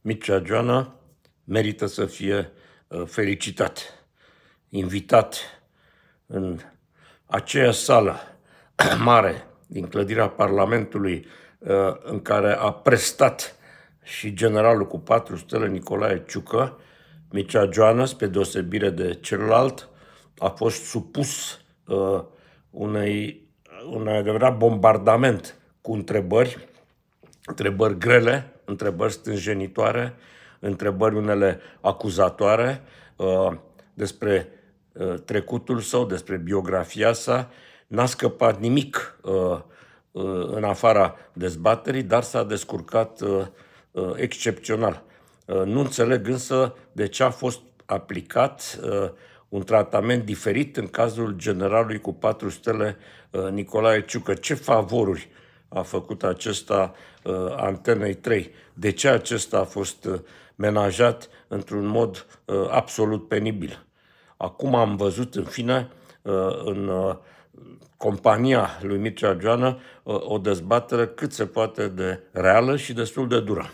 Mircea Joana merită să fie uh, felicitat, invitat în aceea sală mare din clădirea Parlamentului uh, în care a prestat și generalul cu patru stele Nicolae Ciucă, Mircea Joana, spre deosebire de celălalt, a fost supus uh, unei, unui adevărat bombardament cu întrebări, întrebări grele, întrebări stânjenitoare, întrebări unele acuzatoare uh, despre uh, trecutul său, despre biografia sa. N-a scăpat nimic uh, uh în afara dezbaterii, dar s-a descurcat uh, uh, excepțional. Nu înțeleg însă de ce a fost aplicat un tratament diferit în cazul generalului cu patru stele Nicolae Ciucă. Ce favoruri a făcut acesta uh, antenei 3. De ce acesta a fost uh, menajat într-un mod uh, absolut penibil? Acum am văzut în fine uh, în uh, compania lui Mircea Joană uh, o dezbatere cât se poate de reală și destul de dură.